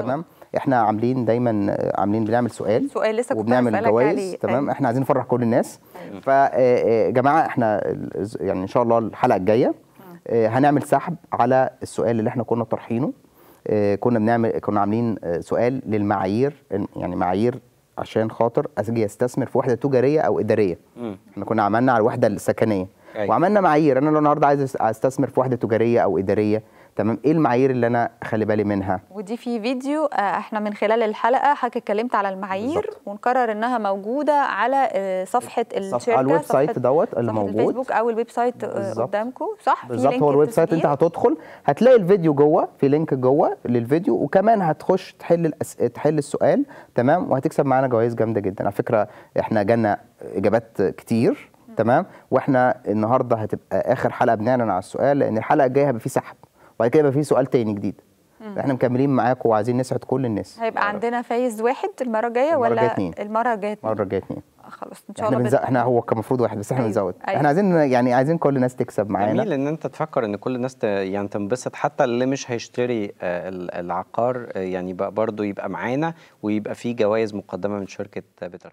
تمام احنا عاملين دايما عاملين بنعمل سؤال سؤال لسه كنت وبنعمل جوائز تمام أيوة. احنا عايزين نفرح كل الناس أيوة. ف آه، آه، جماعه احنا يعني ان شاء الله الحلقه الجايه آه. هنعمل سحب على السؤال اللي احنا كنا طرحينه كنا بنعمل كنا عاملين سؤال للمعايير يعني معايير عشان خاطر اجي أيوة. استثمر في وحده تجاريه او اداريه م. احنا كنا عملنا على الوحده السكنيه أي. وعملنا معايير انا لو النهارده عايز استثمر في وحده تجاريه او اداريه تمام ايه المعايير اللي انا اخلي بالي منها ودي في فيديو آه، احنا من خلال الحلقه حضرتك اتكلمت على المعايير بالزبط. ونقرر انها موجوده على آه، صفحه الشركه على الويب سايت دوت اللي موجود الفيسبوك او الويب سايت آه، قدامكم صح بالظبط هو الويب سايت انت هتدخل هتلاقي الفيديو جوه في لينك جوه للفيديو وكمان هتخش تحل الأس... تحل السؤال تمام وهتكسب معانا جوائز جامده جدا على فكره احنا جالنا اجابات كتير تمام واحنا النهارده هتبقى اخر حلقه بنعلن على السؤال لان الحلقه الجايه هيبقى في سحب بعد كده يبقى في سؤال تاني جديد مم. احنا مكملين معاكم وعايزين نسعد كل الناس هيبقى عندنا فايز واحد المره الجايه ولا المره الجايه المره الجايه اتنين آه، خلاص ان شاء الله احنا هو كان المفروض واحد بس احنا أيوه، بنزود أيوة. احنا عايزين يعني عايزين كل الناس تكسب معانا جميل ان انت تفكر ان كل الناس ت... يعني تنبسط حتى اللي مش هيشتري آه، العقار آه، يعني برضه يبقى معانا ويبقى في جوائز مقدمه من شركه بيتر